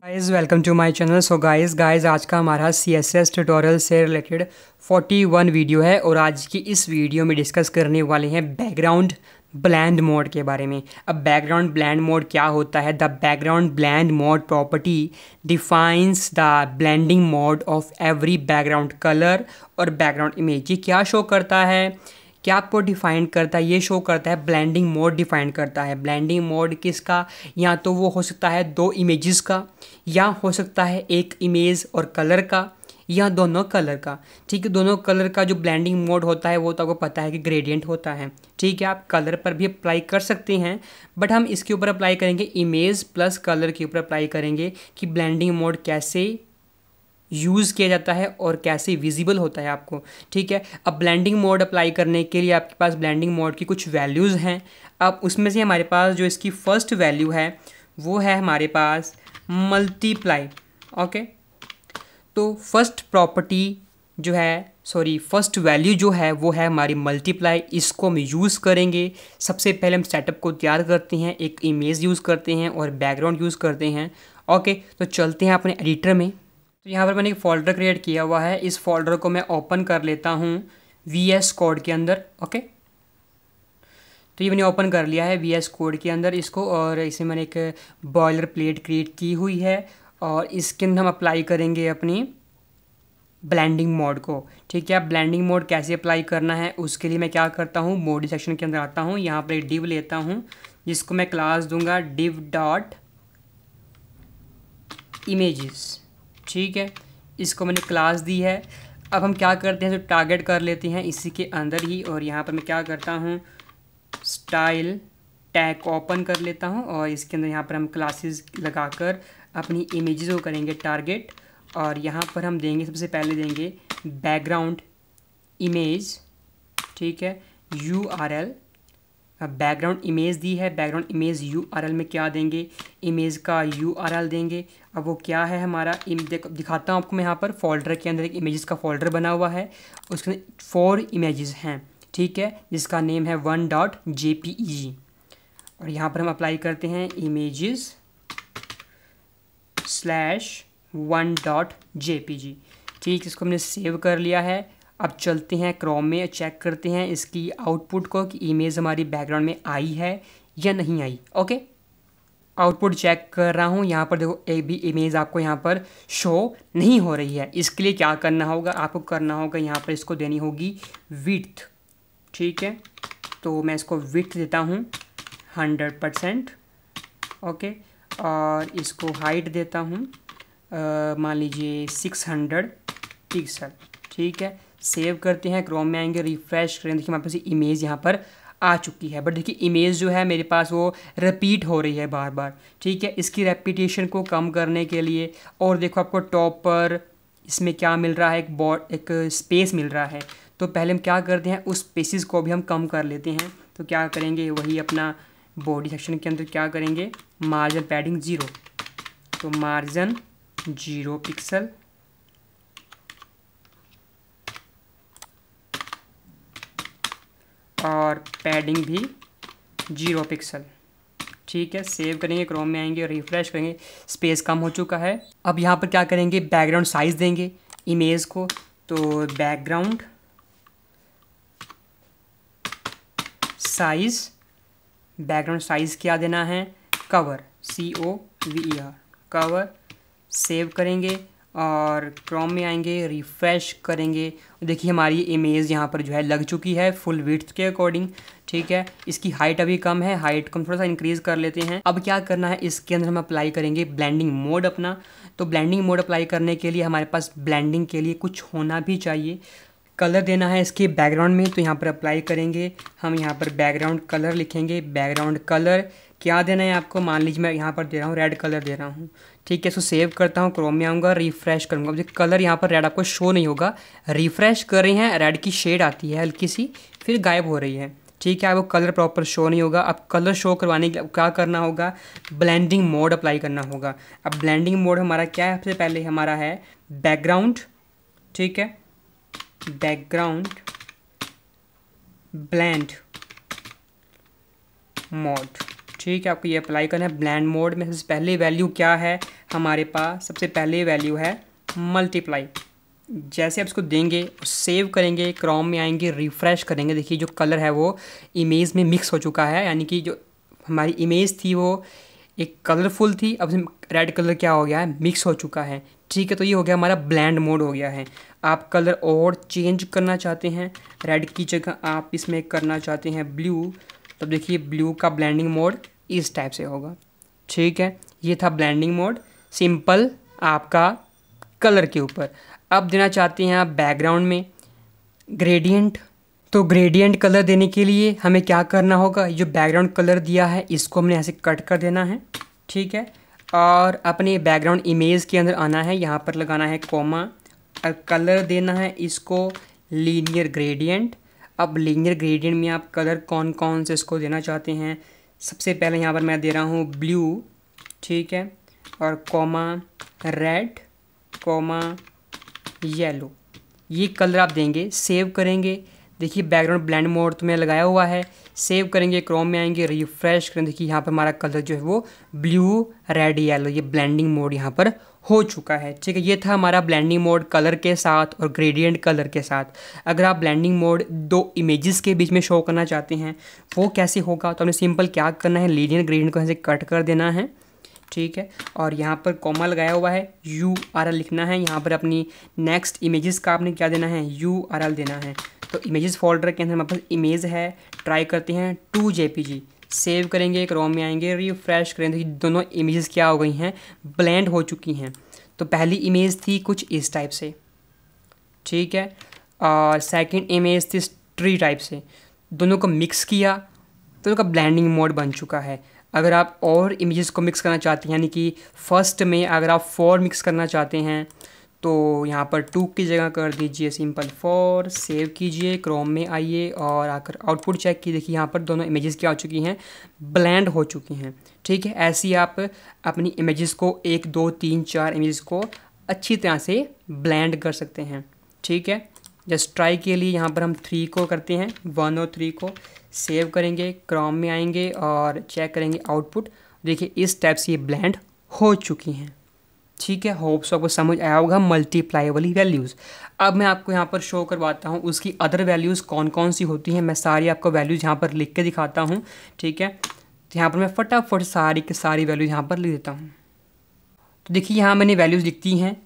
guys welcome to my channel so guys guys आज का हमारा सी एस एस ट्यूटोरियल से रिलेटेड फोर्टी वन वीडियो है और आज की इस वीडियो में डिस्कस करने वाले हैं बैकग्राउंड ब्लैंड मोड के बारे में अब बैकग्राउंड ब्लैंड मोड क्या होता है the background blend mode property defines the blending mode of every background colour और बैकग्राउंड इमेज ये क्या शो करता है क्या आपको डिफाइन करता है ये शो करता है ब्लैंडिंग मोड डिफाइन करता है ब्लैंडिंग मोड किसका या तो वो हो सकता है दो इमेज़ का या हो सकता है एक इमेज और कलर का या दोनों कलर का ठीक है दोनों कलर का जो ब्लैंडिंग मोड होता है वो तो आपको पता है कि ग्रेडियंट होता है ठीक है आप कलर पर भी अप्लाई कर सकते हैं बट हम इसके ऊपर अप्लाई करेंगे इमेज प्लस कलर के ऊपर अप्लाई करेंगे कि ब्लैंडिंग मोड कैसे यूज़ किया जाता है और कैसे विजिबल होता है आपको ठीक है अब ब्लेंडिंग मोड अप्लाई करने के लिए आपके पास ब्लेंडिंग मोड की कुछ वैल्यूज़ हैं अब उसमें से हमारे पास जो इसकी फ़र्स्ट वैल्यू है वो है हमारे पास मल्टीप्लाई ओके तो फर्स्ट प्रॉपर्टी जो है सॉरी फर्स्ट वैल्यू जो है वो है हमारी मल्टीप्लाई इसको हम यूज़ करेंगे सबसे पहले हम सेटअप को तैयार करते हैं एक इमेज यूज़ करते हैं और बैकग्राउंड यूज़ करते हैं ओके तो चलते हैं अपने एडिटर में तो यहाँ पर मैंने एक फोल्डर क्रिएट किया हुआ है इस फोल्डर को मैं ओपन कर लेता हूँ वी एस कोड के अंदर ओके तो ये मैंने ओपन कर लिया है वी एस कोड के अंदर इसको और इसे मैंने एक बॉयलर प्लेट क्रिएट की हुई है और इसके अंदर हम अप्लाई करेंगे अपनी ब्लेंडिंग मोड को ठीक है ब्लेंडिंग मोड कैसे अप्लाई करना है उसके लिए मैं क्या करता हूँ मोड सेक्शन के अंदर आता हूँ यहाँ पर एक डिव लेता हूँ जिसको मैं क्लास दूंगा डिव डॉट इमेजेस ठीक है इसको मैंने क्लास दी है अब हम क्या करते हैं तो टारगेट कर लेते हैं इसी के अंदर ही और यहाँ पर मैं क्या करता हूँ स्टाइल टैग ओपन कर लेता हूँ और इसके अंदर यहाँ पर हम क्लासेस लगाकर अपनी इमेजेस को करेंगे टारगेट और यहाँ पर हम देंगे सबसे पहले देंगे बैकग्राउंड इमेज ठीक है U R L background image दी है बैकग्राउंड इमेज यू में क्या देंगे इमेज का यू देंगे अब वो क्या है हमारा दिखाता हूँ आपको मैं यहाँ पर फोल्डर के अंदर एक इमेज़ का फोल्डर बना हुआ है उसके अंदर फोर इमेजेस हैं ठीक है जिसका नेम है one dot J P E और यहाँ पर हम अप्लाई करते हैं images slash one dot J P G ठीक इसको हमने सेव कर लिया है अब चलते हैं क्रोम में चेक करते हैं इसकी आउटपुट को कि इमेज हमारी बैकग्राउंड में आई है या नहीं आई ओके आउटपुट चेक कर रहा हूँ यहाँ पर देखो एक भी इमेज आपको यहाँ पर शो नहीं हो रही है इसके लिए क्या करना होगा आपको करना होगा यहाँ पर इसको देनी होगी विथ ठीक है तो मैं इसको विथ देता हूँ हंड्रेड परसेंट ओके और इसको हाइट देता हूँ मान लीजिए सिक्स हंड्रेड पिक्सल ठीक है सेव करते हैं क्रोम में आएंगे रिफ्रेश करें देखिए हमारे पास इमेज यहाँ पर आ चुकी है बट देखिए इमेज जो है मेरे पास वो रिपीट हो रही है बार बार ठीक है इसकी रेपिटेशन को कम करने के लिए और देखो आपको टॉप पर इसमें क्या मिल रहा है एक बॉड एक स्पेस मिल रहा है तो पहले हम क्या करते हैं उस स्पेसिस को भी हम कम कर लेते हैं तो क्या करेंगे वही अपना बॉडी सेक्शन के अंदर क्या करेंगे मार्जिन पैडिंग ज़ीरो तो मार्जिन जीरो पिक्सल और पैडिंग भी जीरो पिक्सल ठीक है सेव करेंगे क्रोम में आएंगे और रिफ्रेश करेंगे स्पेस कम हो चुका है अब यहाँ पर क्या करेंगे बैकग्राउंड साइज़ देंगे इमेज को तो बैकग्राउंड साइज़ बैकग्राउंड साइज़ क्या देना है cover C O V R cover save करेंगे और क्रोम में आएंगे रिफ़्रेश करेंगे देखिए हमारी इमेज यहाँ पर जो है लग चुकी है फुल विथ के अकॉर्डिंग ठीक है इसकी हाइट अभी कम है हाइट को थोड़ा सा इंक्रीज़ कर लेते हैं अब क्या करना है इसके अंदर हम अप्लाई करेंगे ब्लेंडिंग मोड अपना तो ब्लेंडिंग मोड अप्लाई करने के लिए हमारे पास ब्लैंडिंग के लिए कुछ होना भी चाहिए कलर देना है इसके बैकग्राउंड में तो यहाँ पर अप्लाई करेंगे हम यहाँ पर बैकग्राउंड कलर लिखेंगे बैकग्राउंड कलर क्या देना है आपको मान लीजिए मैं यहाँ पर दे रहा हूँ रेड कलर दे रहा हूँ ठीक है इसको सेव करता हूँ क्रोम में आऊँगा रिफ्रेश करूँगा मुझे कलर यहाँ पर रेड आपको शो नहीं होगा रिफ्रेश कर रही हैं रेड की शेड आती है हल्की सी फिर गायब हो रही है ठीक है आपको कलर प्रॉपर शो नहीं होगा अब कलर शो करवाने के लिए क्या करना होगा ब्लेंडिंग मोड अप्लाई करना होगा अब ब्लेंडिंग मोड हमारा क्या है सबसे पहले हमारा है बैकग्राउंड ठीक है बैकग्राउंड ब्लेंड मोड ठीक है आपको ये अप्लाई करना है ब्लैंड मोड में सबसे पहले वैल्यू क्या है हमारे पास सबसे पहले वैल्यू है मल्टीप्लाई जैसे आप इसको देंगे सेव करेंगे क्रॉम में आएंगे रिफ़्रेश करेंगे देखिए जो कलर है वो इमेज में मिक्स हो चुका है यानी कि जो हमारी इमेज थी वो एक कलरफुल थी अब रेड कलर क्या हो गया है मिक्स हो चुका है ठीक है तो ये हो गया हमारा ब्लैंड मोड हो गया है आप कलर और चेंज करना चाहते हैं रेड की जगह आप इसमें करना चाहते हैं ब्लू तब देखिए ब्लू का ब्लैंडिंग मोड इस टाइप से होगा ठीक है ये था ब्लेंडिंग मोड सिंपल आपका कलर के ऊपर अब देना चाहते हैं आप बैकग्राउंड में ग्रेडियंट तो ग्रेडियंट कलर देने के लिए हमें क्या करना होगा जो बैकग्राउंड कलर दिया है इसको हमने ऐसे कट कर देना है ठीक है और अपने बैकग्राउंड इमेज के अंदर आना है यहाँ पर लगाना है कोमा और कलर देना है इसको लीनियर ग्रेडियंट अब लीनियर ग्रेडियंट में आप कलर कौन कौन से इसको देना चाहते हैं सबसे पहले यहाँ पर मैं दे रहा हूँ ब्लू ठीक है और कॉमा रेड कॉमा येलो ये कलर आप देंगे सेव करेंगे देखिए बैकग्राउंड ब्लैंड मोड तो मैं लगाया हुआ है सेव करेंगे क्रोम में आएंगे रिफ्रेश करेंगे देखिए यहाँ पर हमारा कलर जो है वो ब्लू रेड येलो ये ब्लेंडिंग मोड यहाँ पर हो चुका है ठीक है ये था हमारा ब्लैंडिंग मोड कलर के साथ और ग्रेडियंट कलर के साथ अगर आप ब्लैंडिंग मोड दो इमेजेस के बीच में शो करना चाहते हैं वो कैसे होगा तो हमें सिंपल क्या करना है लीडियन ग्रेडियंट को ऐसे कट कर देना है ठीक है और यहाँ पर कॉमा लगाया हुआ है यू आर एल लिखना है यहाँ पर अपनी नेक्स्ट इमेजेस का आपने क्या देना है यू आर एल देना है तो इमेजेस फोल्डर के अंदर हमारे पास इमेज है ट्राई करते हैं two J P G save करेंगे एक रोम में आएंगे रिफ्रेश करेंगे तो दोनों इमेजेस क्या हो गई हैं ब्लेंड हो चुकी हैं तो पहली इमेज थी कुछ इस टाइप से ठीक है और सेकंड इमेज थी ट्री टाइप से दोनों को मिक्स किया तो उनका ब्लेंडिंग मोड बन चुका है अगर आप और इमेजेस को मिक्स करना चाहते हैं यानी कि फर्स्ट में अगर आप फोर मिक्स करना चाहते हैं तो यहाँ पर टू की जगह कर दीजिए सिंपल फॉर सेव कीजिए क्रोम में आइए और आकर आउटपुट चेक की देखिए यहाँ पर दोनों इमेजेस क्या हो चुकी हैं ब्लैंड हो चुकी हैं ठीक है ऐसी आप अपनी इमेजेस को एक दो तीन चार इमेजेस को अच्छी तरह से ब्लैंड कर सकते हैं ठीक है जस्ट ट्राई के लिए यहाँ पर हम थ्री को करते हैं वन और थ्री को सेव करेंगे क्रोम में आएंगे और चेक करेंगे आउटपुट देखिए इस टाइप से ये ब्लैंड हो चुकी हैं ठीक है होप्स आपको समझ आया होगा मल्टीप्लाई वाली वैल्यूज़ अब मैं आपको यहाँ पर शो करवाता हूँ उसकी अदर वैल्यूज़ कौन कौन सी होती हैं मैं सारी आपको वैल्यूज़ यहाँ पर लिख के दिखाता हूँ ठीक है तो यहाँ पर मैं फटाफट सारी के सारी वैल्यूज़ यहाँ पर लिख देता हूँ तो देखिए यहाँ मैंने वैल्यूज़ लिख दी हैं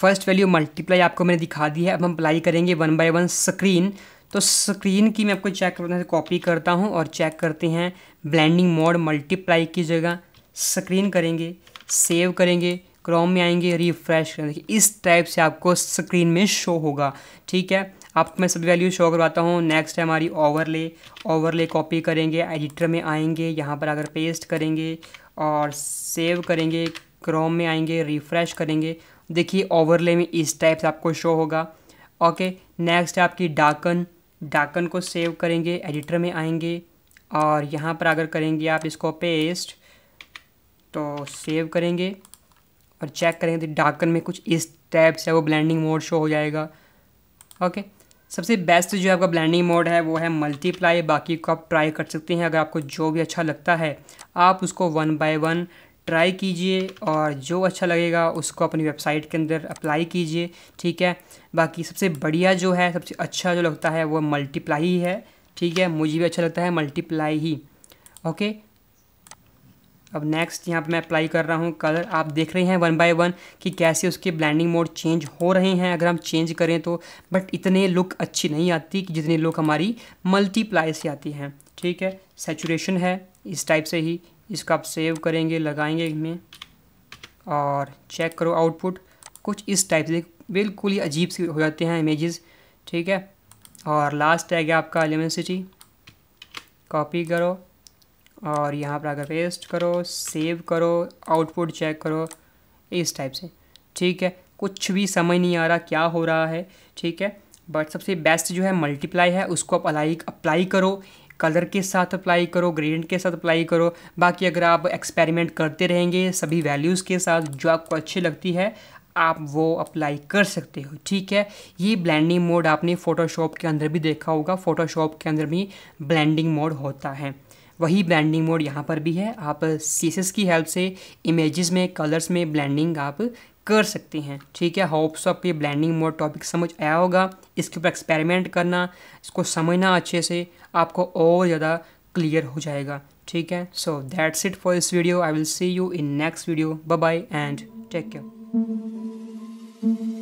फर्स्ट वैल्यू मल्टीप्लाई आपको मैंने दिखा दी है अब हम अप्लाई करेंगे वन बाई वन स्क्रीन तो स्क्रीन की मैं आपको चेक करने कॉपी करता हूँ और चेक करते हैं ब्लेंडिंग मोड मल्टीप्लाई की जगह स्क्रीन करेंगे सेव करेंगे क्रोम में आएंगे रिफ्रेश करें देखिए इस टाइप से आपको स्क्रीन में शो होगा ठीक है आपको मैं सभी वैल्यू शो करवाता हूँ नेक्स्ट है हमारी ओवरले ओवरले कॉपी करेंगे एडिटर में आएंगे यहाँ पर अगर पेस्ट करेंगे और सेव करेंगे क्रोम में आएंगे रिफ्रेश करेंगे देखिए ओवरले में इस टाइप से आपको शो होगा ओके नेक्स्ट है आपकी डाकन डाकन को सेव करेंगे एडिटर में आएंगे और यहाँ पर अगर करेंगे आप इसको पेस्ट तो सेव करेंगे और चेक करेंगे तो डार्कन में कुछ इस टाइप से वो ब्लैंडिंग मोड शो हो जाएगा ओके सबसे बेस्ट जो आपका ब्लैंडिंग मोड है वो है मल्टीप्लाई बाकी को आप ट्राई कर सकते हैं अगर आपको जो भी अच्छा लगता है आप उसको वन बाय वन ट्राई कीजिए और जो अच्छा लगेगा उसको अपनी वेबसाइट के अंदर अप्लाई कीजिए ठीक है बाकी सबसे बढ़िया जो है सबसे अच्छा जो लगता है वो मल्टीप्लाई ही है ठीक है मुझे भी अच्छा लगता है मल्टीप्लाई ही ओके अब नेक्स्ट यहाँ पे मैं अप्लाई कर रहा हूँ कलर आप देख रहे हैं वन बाय वन कि कैसे उसके ब्लैंडिंग मोड चेंज हो रहे हैं अगर हम चेंज करें तो बट इतने लुक अच्छी नहीं आती कि जितनी लुक हमारी मल्टीप्लाई से आती हैं ठीक है सेचुरेशन है इस टाइप से ही इसको आप सेव करेंगे लगाएंगे इनमें और चेक करो आउटपुट कुछ इस टाइप से बिल्कुल ही अजीब से हो जाते हैं इमेज़ ठीक है और लास्ट है आपका एलिमेंसिटी कॉपी करो और यहाँ पर आकर पेस्ट करो सेव करो आउटपुट चेक करो इस टाइप से ठीक है कुछ भी समझ नहीं आ रहा क्या हो रहा है ठीक है बट सबसे बेस्ट जो है मल्टीप्लाई है उसको आप अलाई अप्लाई करो कलर के साथ अप्लाई करो ग्रेडियंट के साथ अप्लाई करो बाकी अगर आप एक्सपेरिमेंट करते रहेंगे सभी वैल्यूज़ के साथ जो आपको अच्छी लगती है आप वो अप्लाई कर सकते हो ठीक है ये ब्लेंडिंग मोड आपने फ़ोटोशॉप के अंदर भी देखा होगा फ़ोटोशॉप के अंदर भी ब्लेंडिंग मोड होता है वही ब्लेंडिंग मोड यहाँ पर भी है आप सीसेस की हेल्प से इमेजेस में कलर्स में ब्लेंडिंग आप कर सकते हैं ठीक है होप्स आपको ये ब्लेंडिंग मोड टॉपिक समझ आया होगा इसके ऊपर एक्सपेरिमेंट करना इसको समझना अच्छे से आपको और ज़्यादा क्लियर हो जाएगा ठीक है so that's it for this video I will see you in next video bye bye and take care